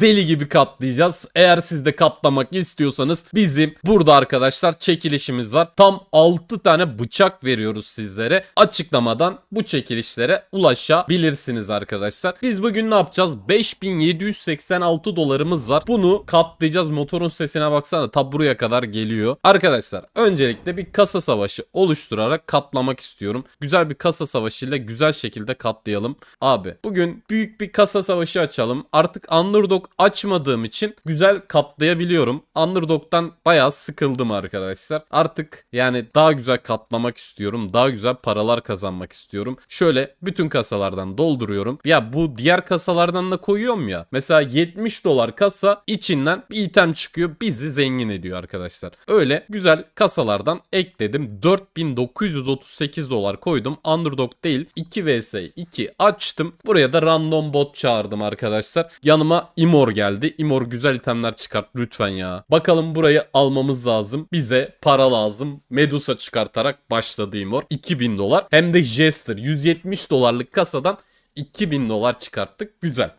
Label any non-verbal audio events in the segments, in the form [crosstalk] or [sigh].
deli gibi katlayacağız. Eğer siz de katlamak istiyorsanız bizim burada arkadaşlar çekilişimiz var. Tam 6 tane bıçak veriyoruz sizlere. Açıklamadan bu çekilişlere ulaşabilirsiniz arkadaşlar. Biz bugün ne yapacağız? 5786 dolarımız var. Bunu katlayacağız. Motorun sesine baksana ta buraya kadar geliyor. Arkadaşlar öncelikle bir kasa savaşı oluşturarak katlamak istiyorum. Güzel bir kasa savaşıyla güzel şekilde katlayalım. Abi bugün büyük bir kasa savaşı açalım. Artık Underdog underdog açmadığım için güzel katlayabiliyorum. Underdog'dan bayağı sıkıldım arkadaşlar. Artık yani daha güzel katlamak istiyorum. Daha güzel paralar kazanmak istiyorum. Şöyle bütün kasalardan dolduruyorum. Ya bu diğer kasalardan da koyuyorum ya. Mesela 70 dolar kasa içinden bir item çıkıyor. Bizi zengin ediyor arkadaşlar. Öyle güzel kasalardan ekledim. 4938 dolar koydum. Underdog değil. 2 vs 2 açtım. Buraya da random bot çağırdım arkadaşlar. Yanıma Imor geldi. Imor güzel itemler çıkart lütfen ya. Bakalım burayı almamız lazım. Bize para lazım. Medusa çıkartarak başladı Imor. 2000 dolar. Hem de Jester 170 dolarlık kasadan 2000 dolar çıkarttık. Güzel.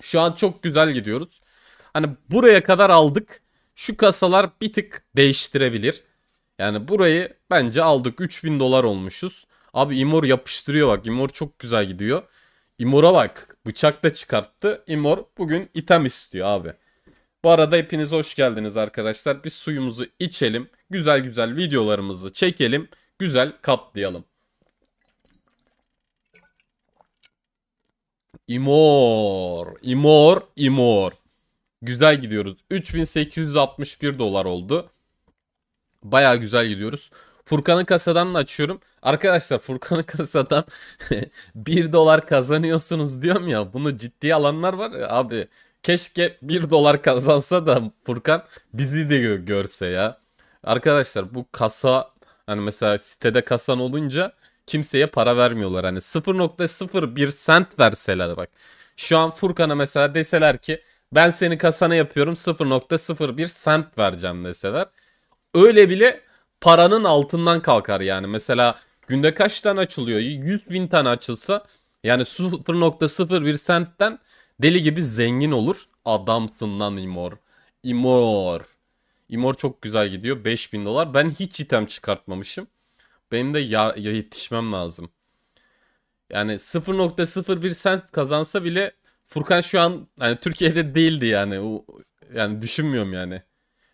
Şu an çok güzel gidiyoruz. Hani buraya kadar aldık. Şu kasalar bir tık değiştirebilir. Yani burayı bence aldık. 3000 dolar olmuşuz. Abi Imor yapıştırıyor bak. Imor çok güzel gidiyor. İmor'a bak. Bıçak da çıkarttı. İmor bugün item istiyor abi. Bu arada hepiniz hoş geldiniz arkadaşlar. Biz suyumuzu içelim. Güzel güzel videolarımızı çekelim. Güzel katlayalım. İmor. İmor. İmor. Güzel gidiyoruz. 3861 dolar oldu. Baya güzel gidiyoruz. Furkan'ın kasadan da açıyorum. Arkadaşlar Furkan'ın [laughs] kasadan 1 dolar kazanıyorsunuz diyorum ya. Bunu ciddi alanlar var abi. Keşke 1 dolar kazansa da Furkan bizi de görse ya. Arkadaşlar bu kasa hani mesela sitede kasan olunca kimseye para vermiyorlar. Hani 0.01 sent verseler bak. Şu an Furkan'a mesela deseler ki ben seni kasana yapıyorum 0.01 sent vereceğim deseler. Öyle bile paranın altından kalkar yani. Mesela günde kaç tane açılıyor? 100 bin tane açılsa yani 0.01 sentten deli gibi zengin olur. Adamsın lan imor. İmor. İmor çok güzel gidiyor. 5000 dolar. Ben hiç item çıkartmamışım. Benim de ya, ya yetişmem lazım. Yani 0.01 sent kazansa bile Furkan şu an yani Türkiye'de değildi yani. O, yani düşünmüyorum yani.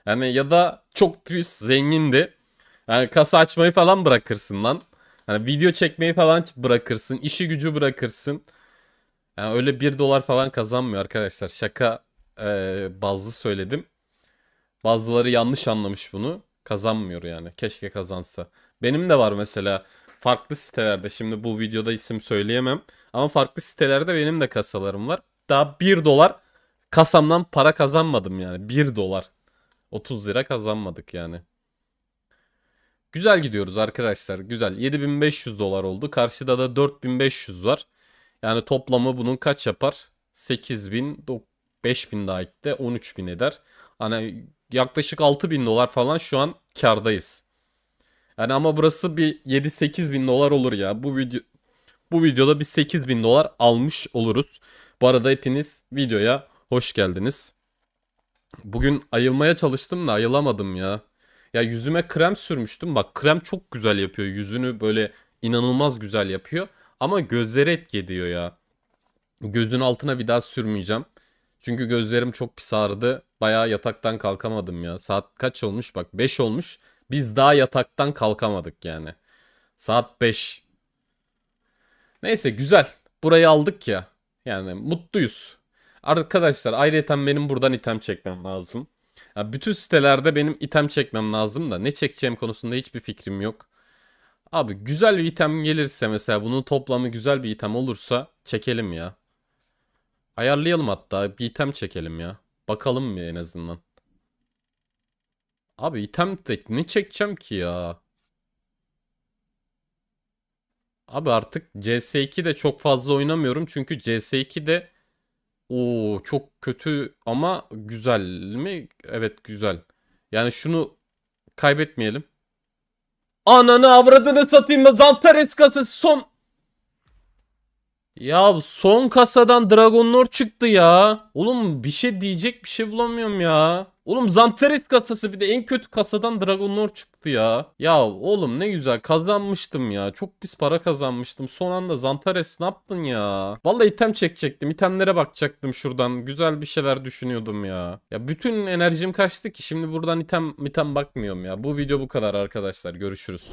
Yani ya da çok büyük zengindi. Yani kasa açmayı falan bırakırsın lan. Hani video çekmeyi falan bırakırsın. işi gücü bırakırsın. Yani öyle 1 dolar falan kazanmıyor arkadaşlar. Şaka e, bazlı söyledim. Bazıları yanlış anlamış bunu. Kazanmıyor yani. Keşke kazansa. Benim de var mesela farklı sitelerde. Şimdi bu videoda isim söyleyemem. Ama farklı sitelerde benim de kasalarım var. Daha 1 dolar kasamdan para kazanmadım yani. 1 dolar. 30 lira kazanmadık yani. Güzel gidiyoruz arkadaşlar. Güzel. 7500 dolar oldu. Karşıda da 4500 var. Yani toplamı bunun kaç yapar? 8000, 5000 daha ekle 13000 eder. Hani yaklaşık 6000 dolar falan şu an kardayız. Yani ama burası bir 7 8000 dolar olur ya. Bu video bu videoda bir 8.000 dolar almış oluruz. Bu arada hepiniz videoya hoş geldiniz. Bugün ayılmaya çalıştım da ayılamadım ya. Ya yüzüme krem sürmüştüm. Bak krem çok güzel yapıyor. Yüzünü böyle inanılmaz güzel yapıyor. Ama gözlere etki ediyor ya. Gözün altına bir daha sürmeyeceğim. Çünkü gözlerim çok pis ağrıdı. Bayağı yataktan kalkamadım ya. Saat kaç olmuş? Bak 5 olmuş. Biz daha yataktan kalkamadık yani. Saat 5. Neyse güzel. Burayı aldık ya. Yani mutluyuz. Arkadaşlar ayrıca benim buradan item çekmem lazım. Ya bütün sitelerde benim item çekmem lazım da ne çekeceğim konusunda hiçbir fikrim yok. Abi güzel bir item gelirse mesela bunun toplamı güzel bir item olursa çekelim ya. Ayarlayalım hatta bir item çekelim ya. Bakalım mı en azından. Abi item de ne çekeceğim ki ya? Abi artık CS2 de çok fazla oynamıyorum çünkü CS2 de Oo çok kötü ama güzel mi? Evet güzel. Yani şunu kaybetmeyelim. Ananı avradını satayım mı? Zantares kasası son. Ya son kasadan Dragon Lord çıktı ya. Oğlum bir şey diyecek bir şey bulamıyorum ya. Oğlum Zantaris kasası bir de en kötü kasadan Dragon Lord çıktı ya. Ya oğlum ne güzel kazanmıştım ya. Çok pis para kazanmıştım. Son anda Zantares ne yaptın ya? Vallahi item çekecektim. İtemlere bakacaktım şuradan. Güzel bir şeyler düşünüyordum ya. Ya bütün enerjim kaçtı ki şimdi buradan item item bakmıyorum ya. Bu video bu kadar arkadaşlar. Görüşürüz.